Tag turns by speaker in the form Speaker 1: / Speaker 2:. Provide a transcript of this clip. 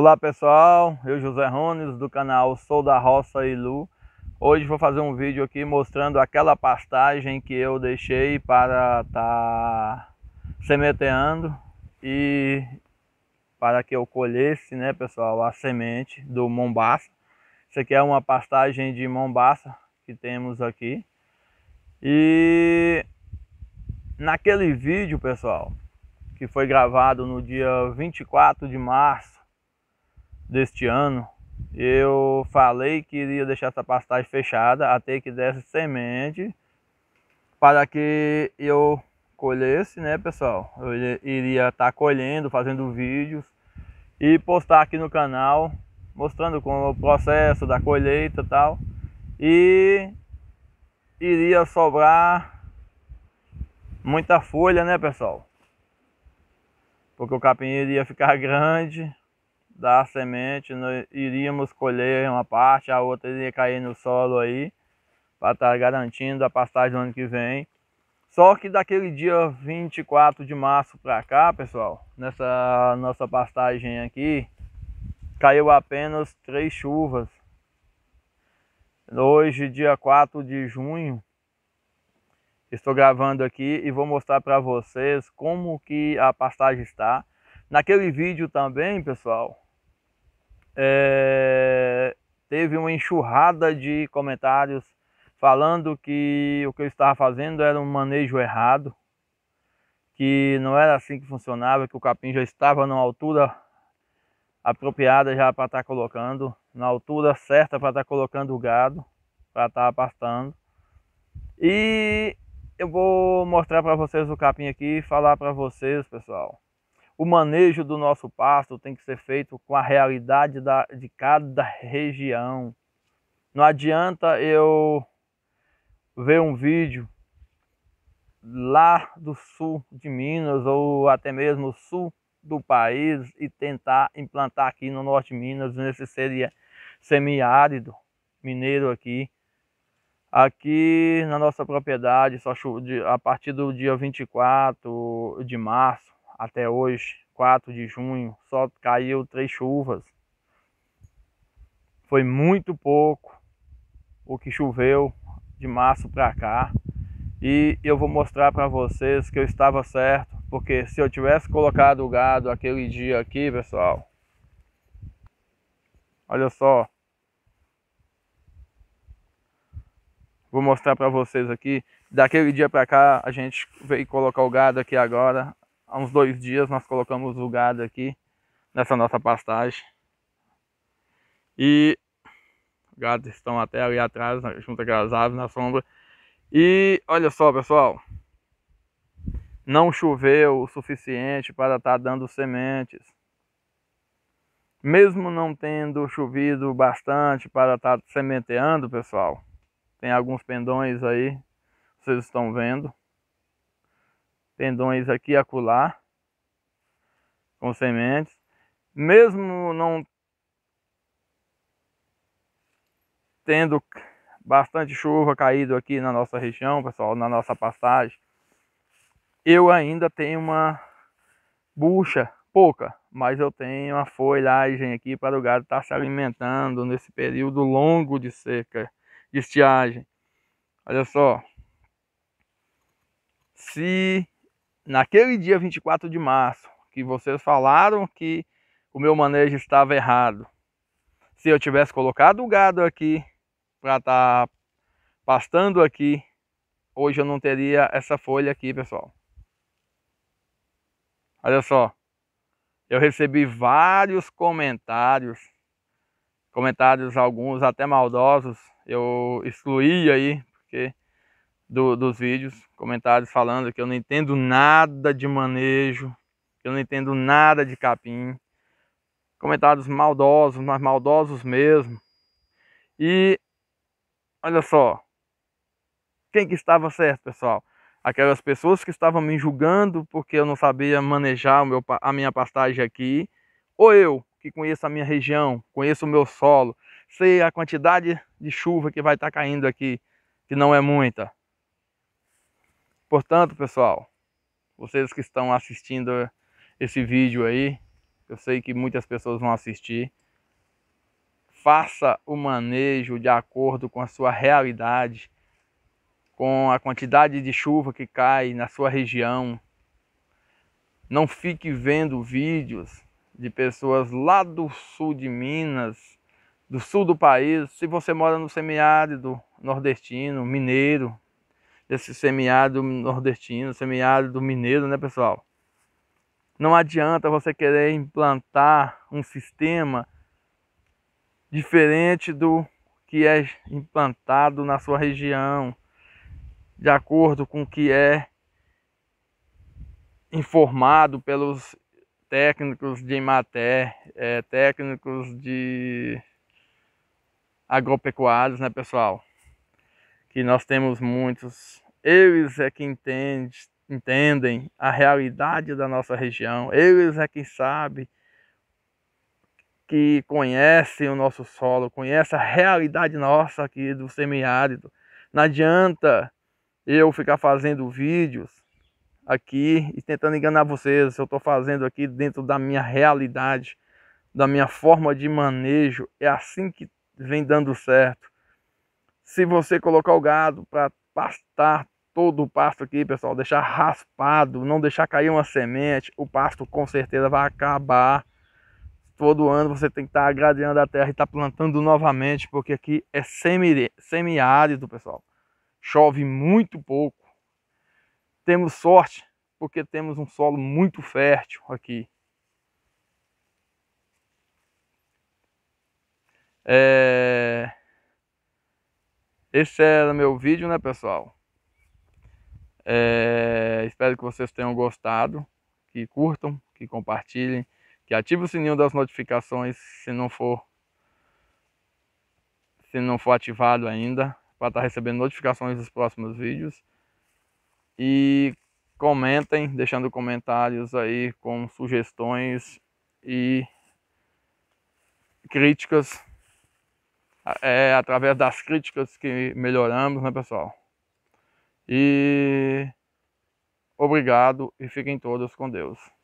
Speaker 1: Olá pessoal, eu José Rones do canal Sou da Roça e Lu. Hoje vou fazer um vídeo aqui mostrando aquela pastagem que eu deixei para estar tá sementeando e para que eu colhesse, né pessoal, a semente do mombaça. Isso aqui é uma pastagem de mombaça que temos aqui. E naquele vídeo, pessoal, que foi gravado no dia 24 de março deste ano, eu falei que iria deixar essa pastagem fechada até que desse semente para que eu colhesse, né, pessoal? Eu iria estar tá colhendo, fazendo vídeos e postar aqui no canal mostrando como é o processo da colheita e tal. E iria sobrar muita folha, né, pessoal? Porque o capim iria ficar grande, da semente, nós iríamos colher uma parte, a outra iria cair no solo aí, para estar tá garantindo a pastagem do ano que vem. Só que daquele dia 24 de março para cá, pessoal, nessa nossa pastagem aqui, caiu apenas três chuvas. Hoje, dia 4 de junho, estou gravando aqui e vou mostrar para vocês como que a pastagem está. Naquele vídeo também, pessoal, é, teve uma enxurrada de comentários falando que o que eu estava fazendo era um manejo errado, que não era assim que funcionava, que o capim já estava na altura apropriada já para estar tá colocando, na altura certa para estar tá colocando o gado, para estar tá pastando. E eu vou mostrar para vocês o capim aqui, e falar para vocês, pessoal, o manejo do nosso pasto tem que ser feito com a realidade da, de cada região. Não adianta eu ver um vídeo lá do sul de Minas ou até mesmo sul do país e tentar implantar aqui no norte de Minas, nesse seria semiárido mineiro aqui. Aqui na nossa propriedade, só a partir do dia 24 de março, até hoje, 4 de junho, só caiu três chuvas. Foi muito pouco o que choveu de março para cá. E eu vou mostrar para vocês que eu estava certo, porque se eu tivesse colocado o gado aquele dia aqui, pessoal, olha só. Vou mostrar para vocês aqui. Daquele dia para cá, a gente veio colocar o gado aqui agora há uns dois dias nós colocamos o gado aqui nessa nossa pastagem. E gados estão até ali atrás, né, junto com as aves na sombra. E olha só, pessoal. Não choveu o suficiente para estar tá dando sementes. Mesmo não tendo chovido bastante para estar tá sementeando, pessoal. Tem alguns pendões aí, vocês estão vendo tendões aqui e acolá com sementes. Mesmo não tendo bastante chuva caído aqui na nossa região, pessoal, na nossa passagem, eu ainda tenho uma bucha pouca, mas eu tenho uma folhagem aqui para o gado estar tá se alimentando nesse período longo de seca, de estiagem. Olha só. Se naquele dia 24 de março, que vocês falaram que o meu manejo estava errado, se eu tivesse colocado o gado aqui para estar tá pastando aqui, hoje eu não teria essa folha aqui, pessoal. Olha só, eu recebi vários comentários, comentários alguns até maldosos, eu excluí aí, porque do, dos vídeos, comentários falando que eu não entendo nada de manejo, que eu não entendo nada de capim. Comentários maldosos, mas maldosos mesmo. E olha só, quem que estava certo, pessoal? Aquelas pessoas que estavam me julgando porque eu não sabia manejar meu, a minha pastagem aqui, ou eu, que conheço a minha região, conheço o meu solo, sei a quantidade de chuva que vai estar tá caindo aqui, que não é muita. Portanto, pessoal, vocês que estão assistindo esse vídeo aí, eu sei que muitas pessoas vão assistir, faça o manejo de acordo com a sua realidade, com a quantidade de chuva que cai na sua região. Não fique vendo vídeos de pessoas lá do sul de Minas, do sul do país, se você mora no semiárido nordestino, mineiro, esse semiárido nordestino, semiárido mineiro, né, pessoal? Não adianta você querer implantar um sistema diferente do que é implantado na sua região, de acordo com o que é informado pelos técnicos de Imater, é, eh, técnicos de agropecuários, né, pessoal? e nós temos muitos. Eles é que entende, entendem a realidade da nossa região, eles é que sabem, que conhecem o nosso solo, conhecem a realidade nossa aqui do semiárido. Não adianta eu ficar fazendo vídeos aqui e tentando enganar vocês. Eu estou fazendo aqui dentro da minha realidade, da minha forma de manejo. É assim que vem dando certo. Se você colocar o gado para pastar todo o pasto aqui, pessoal, deixar raspado, não deixar cair uma semente, o pasto com certeza vai acabar. Todo ano você tem que estar tá agradeando a terra e estar tá plantando novamente, porque aqui é semi, semiárido, pessoal. Chove muito pouco. Temos sorte, porque temos um solo muito fértil aqui. É, esse era é meu vídeo, né, pessoal? É, espero que vocês tenham gostado, que curtam, que compartilhem, que ativem o sininho das notificações se não for se não for ativado ainda, para estar tá recebendo notificações dos próximos vídeos. E comentem, deixando comentários aí com sugestões e críticas é através das críticas que melhoramos, né, pessoal? E obrigado e fiquem todos com Deus.